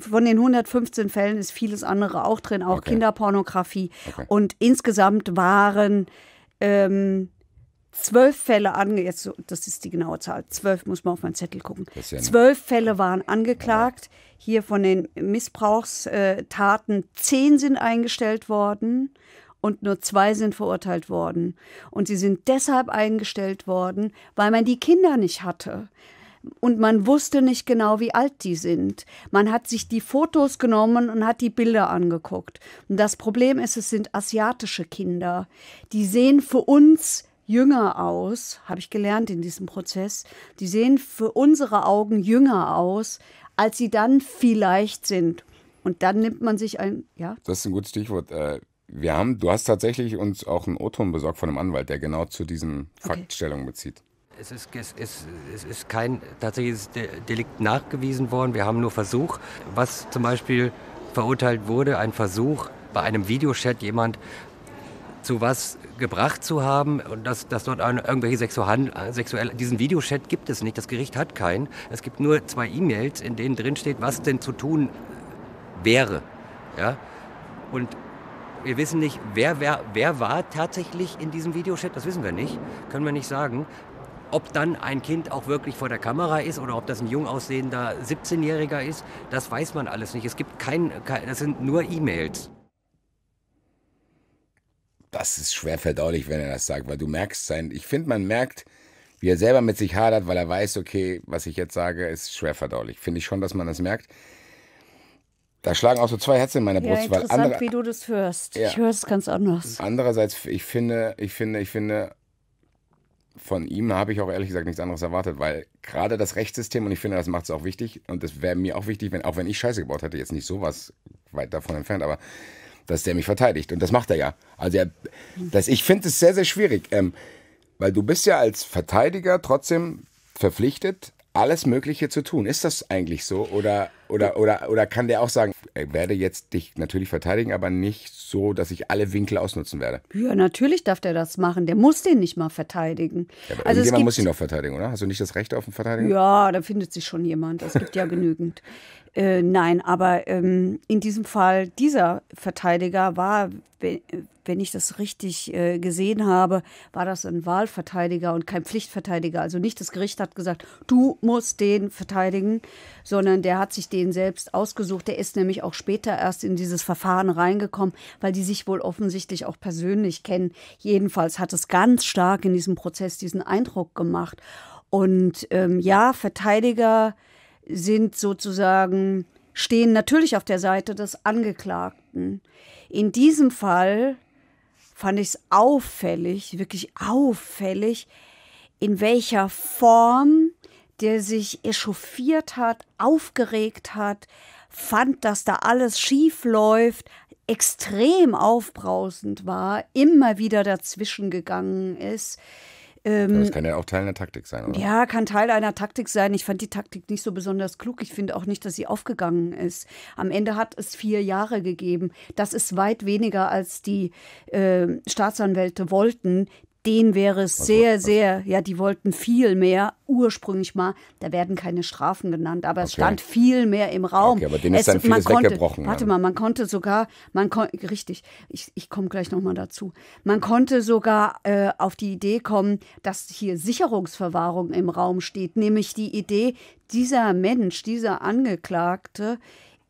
von den 115 Fällen ist vieles andere auch drin, auch okay. Kinderpornografie. Okay. Und insgesamt waren ähm, zwölf Fälle angeklagt. das ist die genaue Zahl zwölf muss man auf meinen Zettel gucken ja zwölf Fälle waren angeklagt hier von den Missbrauchstaten zehn sind eingestellt worden und nur zwei sind verurteilt worden und sie sind deshalb eingestellt worden weil man die Kinder nicht hatte und man wusste nicht genau, wie alt die sind. Man hat sich die Fotos genommen und hat die Bilder angeguckt. Und das Problem ist, es sind asiatische Kinder. Die sehen für uns jünger aus, habe ich gelernt in diesem Prozess. Die sehen für unsere Augen jünger aus, als sie dann vielleicht sind. Und dann nimmt man sich ein, ja. Das ist ein gutes Stichwort. Äh, wir haben, du hast tatsächlich uns auch einen O-Ton besorgt von einem Anwalt, der genau zu diesen Faktstellungen okay. bezieht. Es ist, es, ist, es ist, kein tatsächliches Delikt nachgewiesen worden. Wir haben nur Versuch, was zum Beispiel verurteilt wurde, ein Versuch, bei einem Videochat jemand zu was gebracht zu haben und dass, dass dort eine, irgendwelche sexuellen, sexuell, diesen Videochat gibt es nicht, das Gericht hat keinen. Es gibt nur zwei E-Mails, in denen drin steht, was denn zu tun wäre. Ja? Und wir wissen nicht, wer, wer, wer war tatsächlich in diesem Videochat, das wissen wir nicht, können wir nicht sagen. Ob dann ein Kind auch wirklich vor der Kamera ist oder ob das ein jung aussehender 17-Jähriger ist, das weiß man alles nicht. Es gibt kein, kein das sind nur E-Mails das ist schwer verdaulich, wenn er das sagt, weil du merkst sein, ich finde, man merkt, wie er selber mit sich hadert, weil er weiß, okay, was ich jetzt sage, ist schwer verdaulich. Finde ich schon, dass man das merkt. Da schlagen auch so zwei Herzen in meiner ja, Brust. Interessant, weil andere, wie du das hörst. Ja. Ich höre es ganz anders. Andererseits, ich finde, ich finde, ich finde, von ihm habe ich auch ehrlich gesagt nichts anderes erwartet, weil gerade das Rechtssystem, und ich finde, das macht es auch wichtig, und das wäre mir auch wichtig, wenn, auch wenn ich Scheiße gebaut hätte, jetzt nicht so weit davon entfernt, aber dass der mich verteidigt. Und das macht er ja. Also er, das, ich finde es sehr, sehr schwierig, ähm, weil du bist ja als Verteidiger trotzdem verpflichtet, alles Mögliche zu tun. Ist das eigentlich so? Oder, oder, oder, oder kann der auch sagen, ich werde jetzt dich natürlich verteidigen, aber nicht so, dass ich alle Winkel ausnutzen werde? Ja, natürlich darf der das machen. Der muss den nicht mal verteidigen. Ja, aber also jemand muss ihn noch verteidigen, oder? Hast du nicht das Recht auf einen Verteidiger? Ja, da findet sich schon jemand. Es gibt ja genügend. Äh, nein, aber ähm, in diesem Fall, dieser Verteidiger war, wenn ich das richtig äh, gesehen habe, war das ein Wahlverteidiger und kein Pflichtverteidiger. Also nicht das Gericht hat gesagt, du musst den verteidigen, sondern der hat sich den selbst ausgesucht. Der ist nämlich auch später erst in dieses Verfahren reingekommen, weil die sich wohl offensichtlich auch persönlich kennen. Jedenfalls hat es ganz stark in diesem Prozess diesen Eindruck gemacht. Und ähm, ja, Verteidiger sind sozusagen, stehen natürlich auf der Seite des Angeklagten. In diesem Fall fand ich es auffällig, wirklich auffällig, in welcher Form der sich echauffiert hat, aufgeregt hat, fand, dass da alles schief läuft, extrem aufbrausend war, immer wieder dazwischen gegangen ist. Ähm, das kann ja auch Teil einer Taktik sein, oder? Ja, kann Teil einer Taktik sein. Ich fand die Taktik nicht so besonders klug. Ich finde auch nicht, dass sie aufgegangen ist. Am Ende hat es vier Jahre gegeben. Das ist weit weniger, als die äh, Staatsanwälte wollten denen wäre es was sehr, was? sehr, ja, die wollten viel mehr ursprünglich mal, da werden keine Strafen genannt, aber es stand viel mehr im Raum. Okay, aber denen es, ist dann vieles konnte, weggebrochen. Warte mal, man konnte sogar, man kon, richtig, ich, ich komme gleich nochmal dazu, man konnte sogar äh, auf die Idee kommen, dass hier Sicherungsverwahrung im Raum steht, nämlich die Idee, dieser Mensch, dieser Angeklagte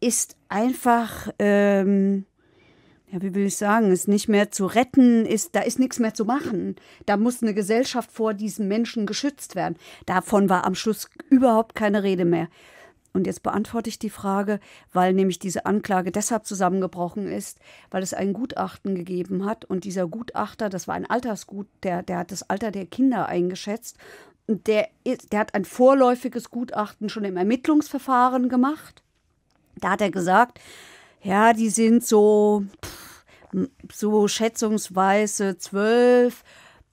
ist einfach... Ähm, ja, wie will ich sagen, ist nicht mehr zu retten, ist, da ist nichts mehr zu machen. Da muss eine Gesellschaft vor diesen Menschen geschützt werden. Davon war am Schluss überhaupt keine Rede mehr. Und jetzt beantworte ich die Frage, weil nämlich diese Anklage deshalb zusammengebrochen ist, weil es ein Gutachten gegeben hat. Und dieser Gutachter, das war ein Altersgut, der, der hat das Alter der Kinder eingeschätzt. Und der, der hat ein vorläufiges Gutachten schon im Ermittlungsverfahren gemacht. Da hat er gesagt, ja, die sind so, so schätzungsweise zwölf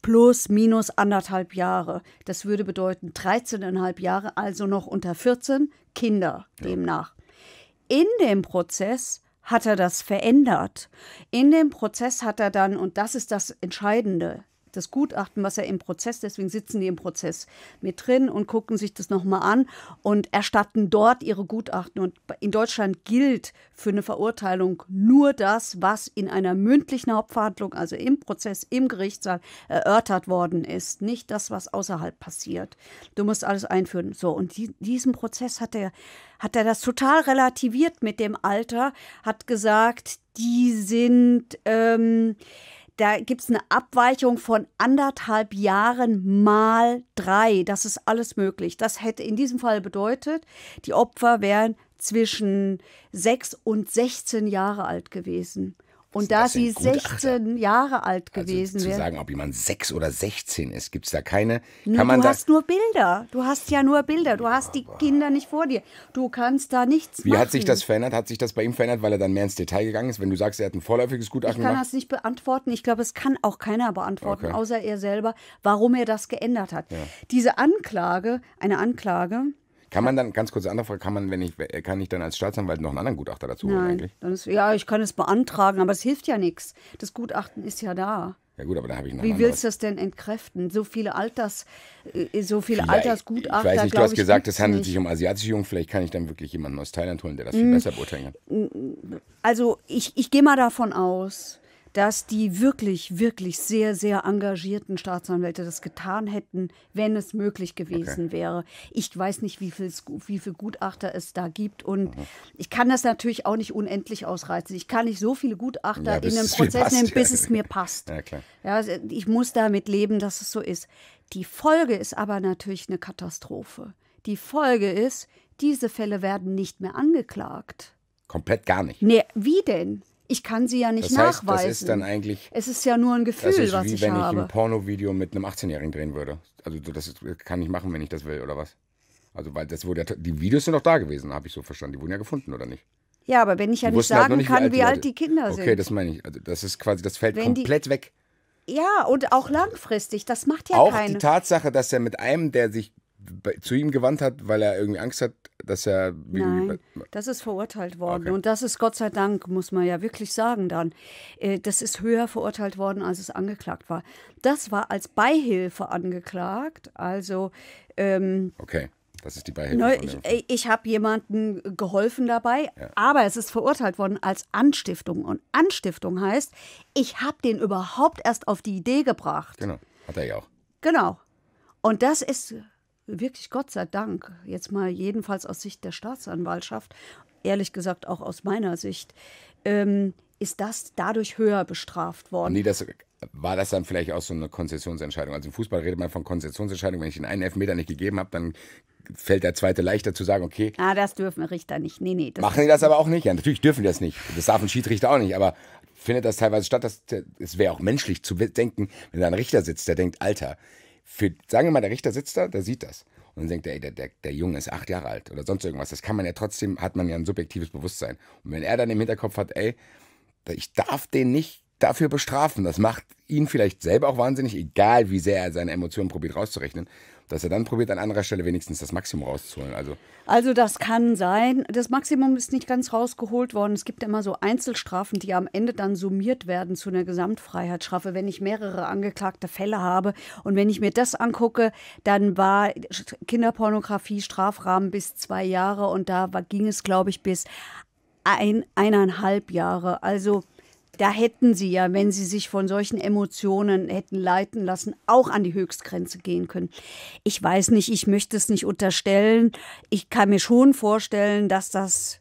plus minus anderthalb Jahre. Das würde bedeuten 13,5 Jahre, also noch unter 14 Kinder demnach. In dem Prozess hat er das verändert. In dem Prozess hat er dann, und das ist das Entscheidende, das Gutachten, was ja im Prozess, deswegen sitzen die im Prozess mit drin und gucken sich das nochmal an und erstatten dort ihre Gutachten. Und in Deutschland gilt für eine Verurteilung nur das, was in einer mündlichen Hauptverhandlung, also im Prozess, im Gerichtssaal erörtert worden ist, nicht das, was außerhalb passiert. Du musst alles einführen. So, und diesen Prozess hat er, hat er das total relativiert mit dem Alter, hat gesagt, die sind. Ähm, da gibt es eine Abweichung von anderthalb Jahren mal drei. Das ist alles möglich. Das hätte in diesem Fall bedeutet, die Opfer wären zwischen sechs und 16 Jahre alt gewesen. Und da sie 16 Jahre alt also gewesen also, wäre. Zu sagen, ob jemand 6 oder 16 ist, gibt es da keine. Nee, kann man du hast nur Bilder. Du hast ja nur Bilder. Du hast die Kinder nicht vor dir. Du kannst da nichts Wie machen. hat sich das verändert? Hat sich das bei ihm verändert, weil er dann mehr ins Detail gegangen ist? Wenn du sagst, er hat ein vorläufiges Gutachten Ich kann gemacht? das nicht beantworten. Ich glaube, es kann auch keiner beantworten, okay. außer er selber, warum er das geändert hat. Ja. Diese Anklage, eine Anklage, kann man dann, ganz kurze andere Frage, kann man, wenn ich, kann ich dann als Staatsanwalt noch einen anderen Gutachter dazu holen Nein, eigentlich? Ist, ja, ich kann es beantragen, aber es hilft ja nichts. Das Gutachten ist ja da. Ja gut, aber da habe ich noch Wie willst du das denn entkräften? So viele Alters, äh, so viele Altersgutachter. Ich weiß nicht, du hast ich, gesagt, es handelt nicht. sich um asiatische Jungen. Vielleicht kann ich dann wirklich jemanden aus Thailand holen, der das viel mm, besser beurteilen kann. Also ich, ich gehe mal davon aus dass die wirklich, wirklich sehr, sehr engagierten Staatsanwälte das getan hätten, wenn es möglich gewesen okay. wäre. Ich weiß nicht, wie viel, wie viel Gutachter es da gibt und mhm. ich kann das natürlich auch nicht unendlich ausreizen. Ich kann nicht so viele Gutachter ja, in einem Prozess nehmen, bis ja. es mir passt. Ja, ja, also ich muss damit leben, dass es so ist. Die Folge ist aber natürlich eine Katastrophe. Die Folge ist, diese Fälle werden nicht mehr angeklagt. Komplett gar nicht. Nee, wie denn? ich kann sie ja nicht das heißt, nachweisen. Das ist dann eigentlich. Es ist ja nur ein Gefühl, das also, ist was wie, wenn ich ein Pornovideo mit einem 18-Jährigen drehen würde. Also das kann ich machen, wenn ich das will oder was? Also weil das wurde ja, die Videos sind doch da gewesen, habe ich so verstanden. Die wurden ja gefunden oder nicht? Ja, aber wenn ich ja nicht halt sagen halt nicht, kann, wie alt, wie alt die Kinder sind. Okay, das meine ich. Also das ist quasi, das fällt wenn komplett die, weg. Ja, und auch langfristig. Das macht ja auch keine. Auch die Tatsache, dass er mit einem, der sich zu ihm gewandt hat, weil er irgendwie Angst hat, dass er. Nein, das ist verurteilt worden. Okay. Und das ist Gott sei Dank, muss man ja wirklich sagen, dann. Äh, das ist höher verurteilt worden, als es angeklagt war. Das war als Beihilfe angeklagt. Also. Ähm, okay. Das ist die Beihilfe. ich, äh, ich habe jemandem geholfen dabei, ja. aber es ist verurteilt worden als Anstiftung. Und Anstiftung heißt, ich habe den überhaupt erst auf die Idee gebracht. Genau, hat er ja auch. Genau. Und das ist wirklich Gott sei Dank, jetzt mal jedenfalls aus Sicht der Staatsanwaltschaft, ehrlich gesagt auch aus meiner Sicht, ähm, ist das dadurch höher bestraft worden. Nee, das war das dann vielleicht auch so eine Konzessionsentscheidung. Also im Fußball redet man von Konzessionsentscheidung. Wenn ich den einen Elfmeter nicht gegeben habe, dann fällt der zweite leichter zu sagen, okay. Ah, das dürfen Richter nicht. Nee, nee. machen die das aber auch nicht? Ja, natürlich dürfen die das nicht. Das darf ein Schiedsrichter auch nicht, aber findet das teilweise statt. Dass, es wäre auch menschlich zu denken, wenn da ein Richter sitzt, der denkt, Alter, für, sagen wir mal, der Richter sitzt da, der sieht das. Und dann denkt er, ey, der, der, der Junge ist acht Jahre alt oder sonst irgendwas. Das kann man ja trotzdem, hat man ja ein subjektives Bewusstsein. Und wenn er dann im Hinterkopf hat, ey, ich darf den nicht dafür bestrafen, das macht ihn vielleicht selber auch wahnsinnig, egal wie sehr er seine Emotionen probiert rauszurechnen, dass er dann probiert, an anderer Stelle wenigstens das Maximum rauszuholen. Also, also das kann sein. Das Maximum ist nicht ganz rausgeholt worden. Es gibt immer so Einzelstrafen, die am Ende dann summiert werden zu einer Gesamtfreiheitsstrafe, wenn ich mehrere angeklagte Fälle habe. Und wenn ich mir das angucke, dann war Kinderpornografie Strafrahmen bis zwei Jahre und da war, ging es, glaube ich, bis ein, eineinhalb Jahre. Also da hätten sie ja, wenn sie sich von solchen Emotionen hätten leiten lassen, auch an die Höchstgrenze gehen können. Ich weiß nicht, ich möchte es nicht unterstellen. Ich kann mir schon vorstellen, dass das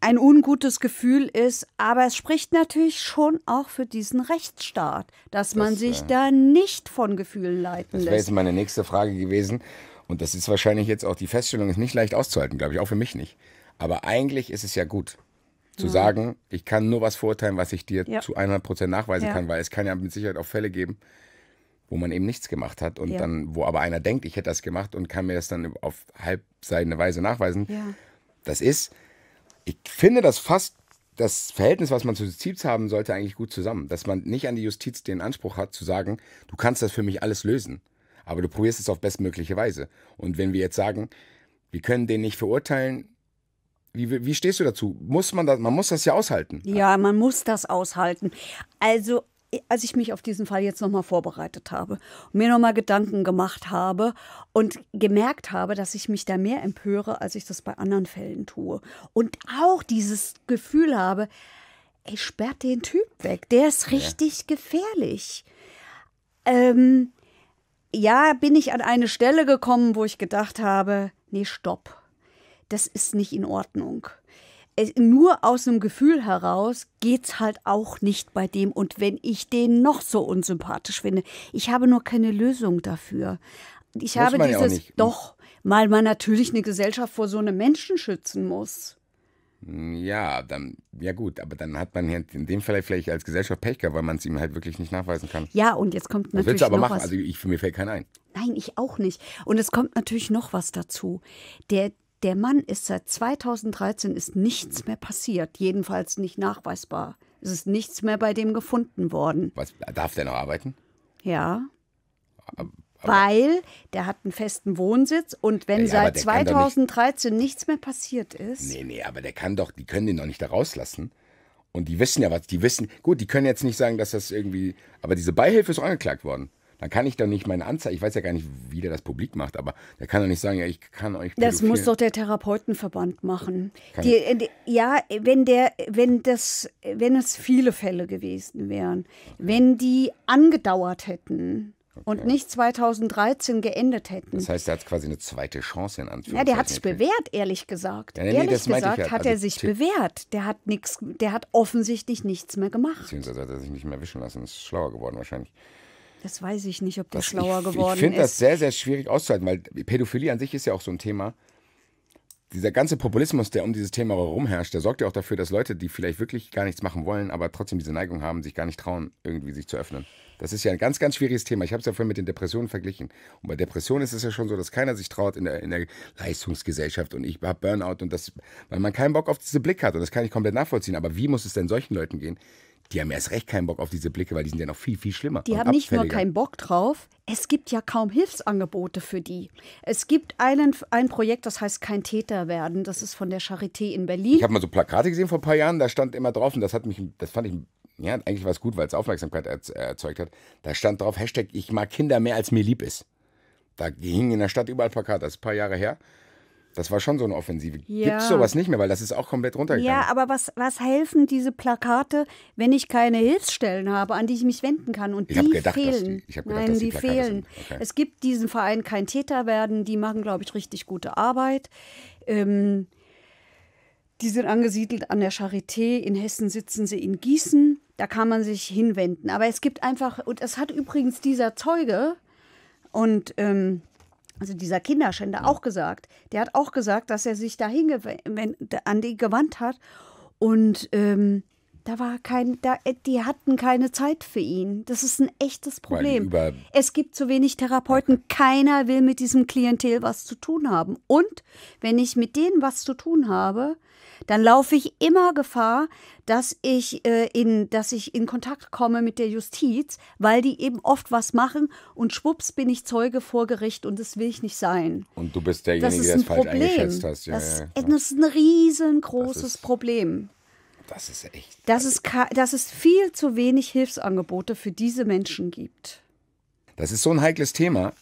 ein ungutes Gefühl ist, aber es spricht natürlich schon auch für diesen Rechtsstaat, dass das, man sich äh, da nicht von Gefühlen leiten lässt. Das wäre jetzt meine nächste Frage gewesen. Und das ist wahrscheinlich jetzt auch die Feststellung, ist nicht leicht auszuhalten, glaube ich, auch für mich nicht. Aber eigentlich ist es ja gut zu ja. Mhm. sagen, ich kann nur was verurteilen, was ich dir ja. zu 100 Prozent nachweisen ja. kann, weil es kann ja mit Sicherheit auch Fälle geben, wo man eben nichts gemacht hat und dann, wo aber einer denkt, ich hätte das gemacht und kann mir das dann auf halbseidene Weise nachweisen. Das ist, ich finde das fast das Verhältnis, was man zur Justiz haben sollte, eigentlich gut zusammen. Dass man nicht an die Justiz den Anspruch hat, zu sagen, du kannst das für mich alles lösen, aber du probierst es auf bestmögliche Weise. Und wenn wir jetzt sagen, wir können den nicht verurteilen, wie, wie stehst du dazu? Muss man das, man muss das ja aushalten. Ja, man muss das aushalten. Also, als ich mich auf diesen Fall jetzt nochmal vorbereitet habe, mir nochmal Gedanken gemacht habe und gemerkt habe, dass ich mich da mehr empöre, als ich das bei anderen Fällen tue. Und auch dieses Gefühl habe, ey, sperrt den Typ weg, der ist richtig ja. gefährlich. Ähm, ja, bin ich an eine Stelle gekommen, wo ich gedacht habe, nee, stopp das ist nicht in Ordnung. Es, nur aus einem Gefühl heraus geht's halt auch nicht bei dem. Und wenn ich den noch so unsympathisch finde, ich habe nur keine Lösung dafür. Ich Muss habe dieses ja doch, weil man natürlich eine Gesellschaft vor so einem Menschen schützen muss. Ja, dann, ja gut, aber dann hat man halt in dem Fall vielleicht als Gesellschaft Pech gehabt, weil man es ihm halt wirklich nicht nachweisen kann. Ja, und jetzt kommt natürlich. Das willst du aber noch machen, was. also ich, für mir fällt keiner ein. Nein, ich auch nicht. Und es kommt natürlich noch was dazu. Der, der Mann ist seit 2013 ist nichts mehr passiert, jedenfalls nicht nachweisbar. Es ist nichts mehr bei dem gefunden worden. Was, darf der noch arbeiten? Ja. Aber weil der hat einen festen Wohnsitz und wenn ja, seit 2013 nicht nichts mehr passiert ist. Nee, nee, aber der kann doch, die können den doch nicht da rauslassen. Und die wissen ja was, die wissen, gut, die können jetzt nicht sagen, dass das irgendwie, aber diese Beihilfe ist auch angeklagt worden dann kann ich doch nicht meine Anzeige, ich weiß ja gar nicht, wie der das publik macht, aber der kann doch nicht sagen, ja, ich kann euch. Das muss doch der Therapeutenverband machen. Die, äh, die, ja, wenn der, wenn das, wenn es viele Fälle gewesen wären, okay. wenn die angedauert hätten. Okay. Und nicht 2013 geendet hätten. Das heißt, er hat quasi eine zweite Chance in Anführungszeichen. Ja, der hat sich bewährt, ehrlich gesagt. Ja, nee, ehrlich nee, gesagt halt. hat also er sich Tipp. bewährt. Der hat, nix, der hat offensichtlich nichts mehr gemacht. Beziehungsweise hat er sich nicht mehr wischen lassen. Ist schlauer geworden wahrscheinlich. Das weiß ich nicht, ob der schlauer ich, geworden ist. Ich finde das sehr, sehr schwierig auszuhalten, weil Pädophilie an sich ist ja auch so ein Thema. Dieser ganze Populismus, der um dieses Thema herum herrscht, der sorgt ja auch dafür, dass Leute, die vielleicht wirklich gar nichts machen wollen, aber trotzdem diese Neigung haben, sich gar nicht trauen, irgendwie sich zu öffnen. Das ist ja ein ganz, ganz schwieriges Thema. Ich habe es ja vorhin mit den Depressionen verglichen. Und bei Depressionen ist es ja schon so, dass keiner sich traut in der, in der Leistungsgesellschaft und ich habe Burnout und das, weil man keinen Bock auf diese Blick hat und das kann ich komplett nachvollziehen. Aber wie muss es denn solchen Leuten gehen, die haben erst recht keinen Bock auf diese Blicke, weil die sind ja noch viel, viel schlimmer. Die haben nicht nur keinen Bock drauf, es gibt ja kaum Hilfsangebote für die. Es gibt einen, ein Projekt, das heißt Kein Täter werden. Das ist von der Charité in Berlin. Ich habe mal so Plakate gesehen vor ein paar Jahren, da stand immer drauf und das hat mich, das fand ich, ja, eigentlich war es gut, weil es Aufmerksamkeit äh, erzeugt hat. Da stand drauf, Hashtag, ich mag Kinder mehr als mir lieb ist. Da hingen in der Stadt überall Plakate, das ist ein paar Jahre her. Das war schon so eine Offensive. Ja. Gibt es sowas nicht mehr, weil das ist auch komplett runtergegangen. Ja, aber was, was helfen diese Plakate, wenn ich keine Hilfsstellen habe, an die ich mich wenden kann? Und ich die gedacht, fehlen. Die, ich gedacht, Nein, die, die fehlen. Okay. Es gibt diesen Verein Kein Täter werden, die machen, glaube ich, richtig gute Arbeit. Ähm, die sind angesiedelt an der Charité. In Hessen sitzen sie in Gießen. Da kann man sich hinwenden. Aber es gibt einfach, und es hat übrigens dieser Zeuge und ähm, also dieser Kinderschänder, auch gesagt. Der hat auch gesagt, dass er sich dahin an die gewandt hat. Und ähm, da war kein, da, äh, die hatten keine Zeit für ihn. Das ist ein echtes Problem. Es gibt zu wenig Therapeuten. Okay. Keiner will mit diesem Klientel was zu tun haben. Und wenn ich mit denen was zu tun habe, dann laufe ich immer Gefahr, dass ich, äh, in, dass ich in Kontakt komme mit der Justiz, weil die eben oft was machen und schwupps bin ich Zeuge vor Gericht und das will ich nicht sein. Und du bist derjenige, das der es falsch Problem. eingeschätzt hast. Ja, das, ja, ja. das, ist ein riesengroßes das ist, Problem. Das ist echt. Dass es, dass es viel zu wenig Hilfsangebote für diese Menschen gibt. Das ist so ein heikles Thema.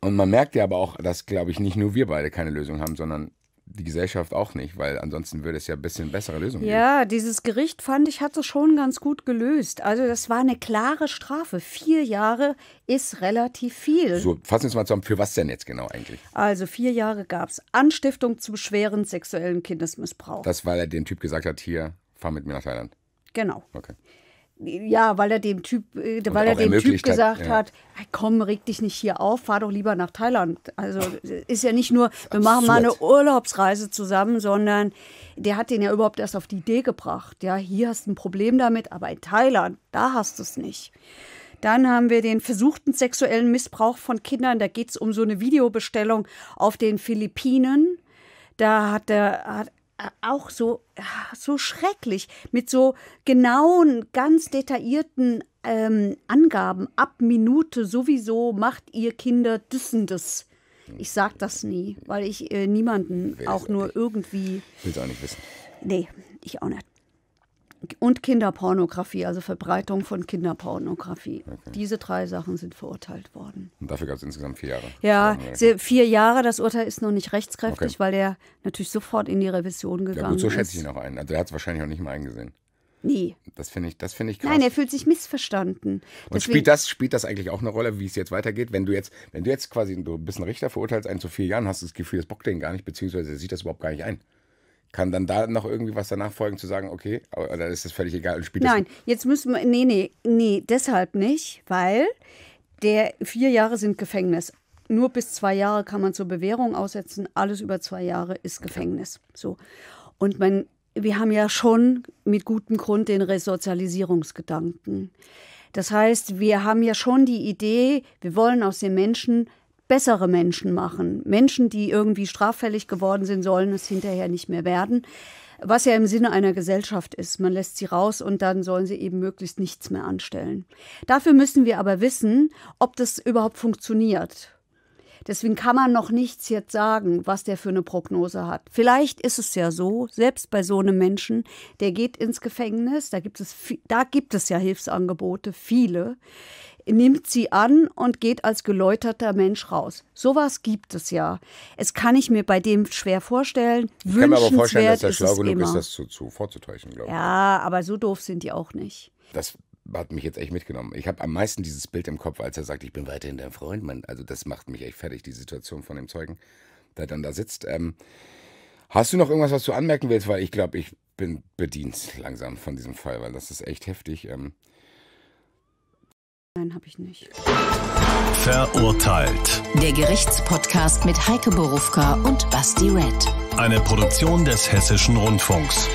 Und man merkt ja aber auch, dass, glaube ich, nicht nur wir beide keine Lösung haben, sondern die Gesellschaft auch nicht, weil ansonsten würde es ja ein bisschen bessere Lösungen geben. Ja, dieses Gericht fand ich, hat es schon ganz gut gelöst. Also das war eine klare Strafe. Vier Jahre ist relativ viel. So, fassen wir es mal zusammen. Für was denn jetzt genau eigentlich? Also vier Jahre gab es Anstiftung zum schweren sexuellen Kindesmissbrauch. Das, weil er dem Typ gesagt hat, hier, fahr mit mir nach Thailand. Genau. Okay ja, weil er dem Typ, äh, weil er dem Typ gesagt hat, ja. hat hey, komm, reg dich nicht hier auf, fahr doch lieber nach Thailand. Also ist ja nicht nur, wir machen mal eine Urlaubsreise zusammen, sondern der hat den ja überhaupt erst auf die Idee gebracht. Ja, hier hast du ein Problem damit, aber in Thailand, da hast du es nicht. Dann haben wir den versuchten sexuellen Missbrauch von Kindern. Da geht es um so eine Videobestellung auf den Philippinen. Da hat, er, hat äh, auch so, so schrecklich mit so genauen, ganz detaillierten ähm, Angaben. Ab Minute sowieso macht ihr Kinder Düssendes. Ich sag das nie, weil ich äh, niemanden auch nur irgendwie. Will es auch nicht wissen. Nee, ich auch nicht und Kinderpornografie, also Verbreitung von Kinderpornografie. Okay. Diese drei Sachen sind verurteilt worden. Und dafür gab es insgesamt vier Jahre. Ja, vier Jahre. Das Urteil ist noch nicht rechtskräftig, okay. weil der natürlich sofort in die Revision gegangen ist. Ja, gut, so schätze ich ihn auch ein. Also er hat es wahrscheinlich auch nicht mal eingesehen. Nee. Das finde ich, das find ich krass. Nein, er fühlt sich missverstanden. Und spielt das, spielt das eigentlich auch eine Rolle, wie es jetzt weitergeht? Wenn du jetzt, wenn du jetzt quasi, du bist ein Richter, verurteilst einen zu vier Jahren, hast du das Gefühl, das bockt den gar nicht, beziehungsweise er sieht das überhaupt gar nicht ein. Kann dann da noch irgendwie was danach folgen, zu sagen, okay, oder ist das völlig egal spielt Nein, jetzt müssen wir, nee, nee, nee, deshalb nicht, weil der vier Jahre sind Gefängnis. Nur bis zwei Jahre kann man zur Bewährung aussetzen. Alles über zwei Jahre ist Gefängnis. So. Und man, wir haben ja schon mit gutem Grund den Resozialisierungsgedanken. Das heißt, wir haben ja schon die Idee, wir wollen aus den Menschen bessere Menschen machen. Menschen, die irgendwie straffällig geworden sind, sollen es hinterher nicht mehr werden. Was ja im Sinne einer Gesellschaft ist. Man lässt sie raus und dann sollen sie eben möglichst nichts mehr anstellen. Dafür müssen wir aber wissen, ob das überhaupt funktioniert. Deswegen kann man noch nichts jetzt sagen, was der für eine Prognose hat. Vielleicht ist es ja so, selbst bei so einem Menschen, der geht ins Gefängnis, da gibt es, da gibt es ja Hilfsangebote, viele nimmt sie an und geht als geläuterter Mensch raus. Sowas gibt es ja. Es kann ich mir bei dem schwer vorstellen. Ich kann mir aber vorstellen, dass der schlau genug immer. ist, das zu, zu vorzutäuschen, glaube ich. Ja, aber so doof sind die auch nicht. Das hat mich jetzt echt mitgenommen. Ich habe am meisten dieses Bild im Kopf, als er sagt, ich bin weiterhin dein Freund, Mann. Also das macht mich echt fertig, die Situation von dem Zeugen, der dann da sitzt. Ähm, hast du noch irgendwas, was du anmerken willst? Weil ich glaube, ich bin bedient langsam von diesem Fall, weil das ist echt heftig. Ähm, Nein, habe ich nicht. Verurteilt. Der Gerichtspodcast mit Heike Borufka und Basti Red. Eine Produktion des Hessischen Rundfunks.